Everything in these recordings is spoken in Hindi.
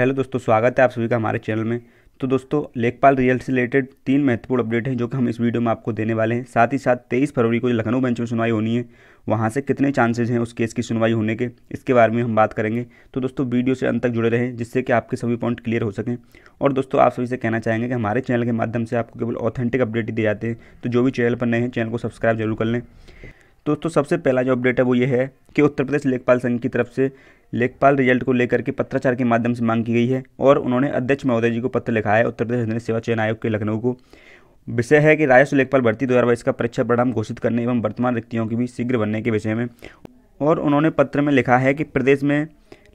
हेलो दोस्तों स्वागत है आप सभी का हमारे चैनल में तो दोस्तों लेखपाल रियल से रिलेटेड तीन महत्वपूर्ण अपडेट हैं जो कि हम इस वीडियो में आपको देने वाले हैं साथ ही साथ तेईस फरवरी को जो लखनऊ बेंच में सुनवाई होनी है वहाँ से कितने चांसेज हैं उस केस की सुनवाई होने के इसके बारे में हम बात करेंगे तो दोस्तों वीडियो से अंत तक जुड़े रहें जिससे कि आपके सभी पॉइंट क्लियर हो सकें और दोस्तों आप सभी से कहना चाहेंगे कि हमारे चैनल के माध्यम से आपको केवल ऑथेंटिक अपडेट ही दिए जाते हैं तो जो भी चैनल पर नए हैं चैनल को सब्सक्राइब जरूर कर लें दोस्तों सबसे पहला जो अपडेट है वो ये है कि उत्तर प्रदेश लेखपाल संघ की तरफ से लेखपाल रिजल्ट को लेकर के पत्राचार के माध्यम से मांग की गई है और उन्होंने अध्यक्ष महोदय जी को पत्र लिखा है उत्तर प्रदेश सेवा चयन आयोग के लखनऊ को विषय है कि राजस्व लेखपाल भर्ती दो का परीक्षा परिणाम घोषित करने एवं वर्तमान रिक्तियों की भी शीघ्र बनने के विषय में और उन्होंने पत्र में लिखा है कि प्रदेश में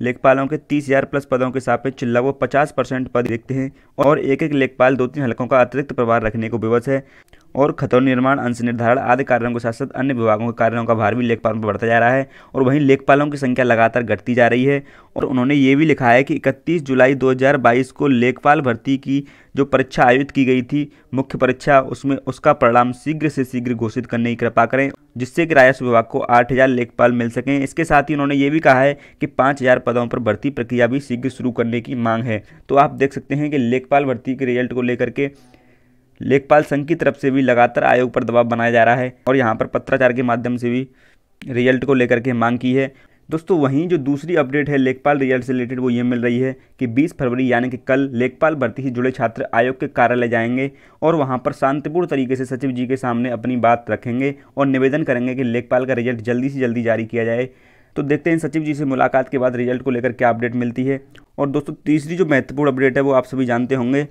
लेखपालों के तीस हज़ार प्लस पदों के सापेक्ष लगभग पचास परसेंट पद रिक्त हैं और एक एक लेखपाल दो तीन हलकों का अतिरिक्त प्रभार रखने को विवश है और खतौर निर्माण अंश निर्धारण आदि कार्यों के साथ साथ अन्य विभागों के कार्यों का भार भी लेखपालों पर बढ़ता जा रहा है और वहीं लेखपालों की संख्या लगातार घटती जा रही है और उन्होंने ये भी लिखा है कि 31 जुलाई 2022 को लेखपाल भर्ती की जो परीक्षा आयोजित की गई थी मुख्य परीक्षा उसमें उसका परिणाम शीघ्र से शीघ्र घोषित करने की कृपा करें जिससे कि राजस्व विभाग को आठ हज़ार लेखपाल मिल सकें इसके साथ ही उन्होंने ये भी कहा है कि पाँच हज़ार पदों पर भर्ती प्रक्रिया भी शीघ्र शुरू करने की मांग है तो आप देख सकते हैं कि लेखपाल भर्ती के रिजल्ट को लेकर के लेखपाल संघ की तरफ से भी लगातार आयोग पर दबाव बनाया जा रहा है और यहाँ पर पत्राचार के माध्यम से भी रिजल्ट को लेकर के मांग की है दोस्तों वहीं जो दूसरी अपडेट है लेखपाल रिजल्ट से रिलेटेड वो ये मिल रही है कि 20 फरवरी यानी कि कल लेखपाल भर्ती से जुड़े छात्र आयोग के कार्यालय जाएंगे और वहां पर शांतिपूर्ण तरीके से सचिव जी के सामने अपनी बात रखेंगे और निवेदन करेंगे कि लेखपाल का रिजल्ट जल्दी से जल्दी जारी किया जाए तो देखते हैं सचिव जी से मुलाकात के बाद रिजल्ट को लेकर क्या अपडेट मिलती है और दोस्तों तीसरी जो महत्वपूर्ण अपडेट है वो आप सभी जानते होंगे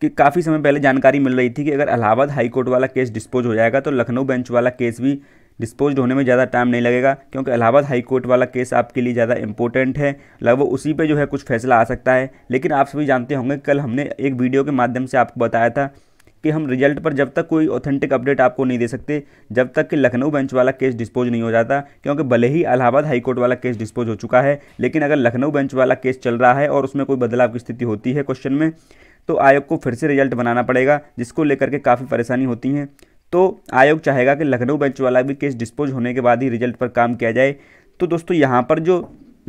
कि काफ़ी समय पहले जानकारी मिल रही थी कि अगर इलाहाबाद हाईकोर्ट वाला केस डिस्पोज हो जाएगा तो लखनऊ बेंच वाला केस भी डिस्पोज होने में ज़्यादा टाइम नहीं लगेगा क्योंकि इलाहाबाद हाई कोर्ट वाला केस आपके लिए ज़्यादा इंपॉर्टेंट है लगभग उसी पे जो है कुछ फैसला आ सकता है लेकिन आप सभी जानते होंगे कल हमने एक वीडियो के माध्यम से आपको बताया था कि हम रिजल्ट पर जब तक कोई ऑथेंटिक अपडेट आपको नहीं दे सकते जब तक कि लखनऊ बेंच वाला केस डिस्पोज नहीं हो जाता क्योंकि भले ही इलाहाबाद हाईकोर्ट वाला केस डिस्पोज हो चुका है लेकिन अगर लखनऊ बेंच वाला केस चल रहा है और उसमें कोई बदलाव की स्थिति होती है क्वेश्चन में तो आयोग को फिर से रिजल्ट बनाना पड़ेगा जिसको लेकर के काफ़ी परेशानी होती हैं तो आयोग चाहेगा कि लखनऊ बेंच वाला भी केस डिस्पोज होने के बाद ही रिजल्ट पर काम किया जाए तो दोस्तों यहाँ पर जो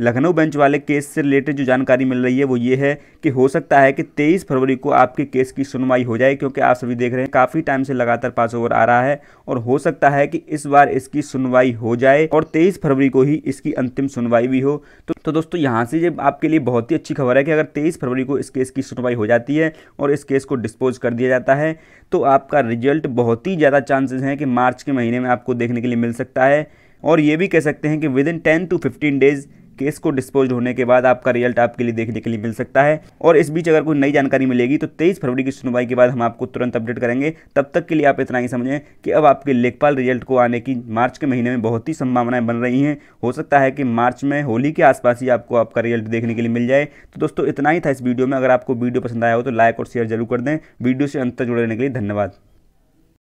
लखनऊ बेंच वाले केस से रिलेटेड जो जानकारी मिल रही है वो ये है कि हो सकता है कि 23 फरवरी को आपके केस की सुनवाई हो जाए क्योंकि आप सभी देख रहे हैं काफ़ी टाइम से लगातार पास ओवर आ रहा है और हो सकता है कि इस बार इसकी सुनवाई हो जाए और तेईस फरवरी को ही इसकी अंतिम सुनवाई भी हो तो, तो दोस्तों यहाँ से ये आपके लिए बहुत ही अच्छी खबर है कि अगर तेईस फरवरी को इस केस की सुनवाई हो जाती है और इस केस को डिस्पोज कर दिया जाता है तो आपका रिजल्ट बहुत ही ज़्यादा चांसेस हैं कि मार्च के महीने में आपको देखने के लिए मिल सकता है और ये भी कह सकते हैं कि within ten to fifteen days case को डिस्पोज होने के बाद आपका रिजल्ट आपके लिए देखने के लिए मिल सकता है और इस बीच अगर कोई नई जानकारी मिलेगी तो तेईस फरवरी की सुनवाई के बाद हम आपको तुरंत अपडेट करेंगे तब तक के लिए आप इतना ही समझें कि अब आपके लेखपाल रिजल्ट को आने की मार्च के महीने में बहुत ही संभावनाएं बन रही हैं हो सकता है कि मार्च में होली के आसपास ही आपको आपका रिजल्ट देखने के लिए मिल जाए तो दोस्तों इतना ही था इस वीडियो में अगर आपको वीडियो पसंद आया हो तो लाइक और शेयर जरूर कर दें वीडियो से अंत तक जुड़े रहने के लिए धन्यवाद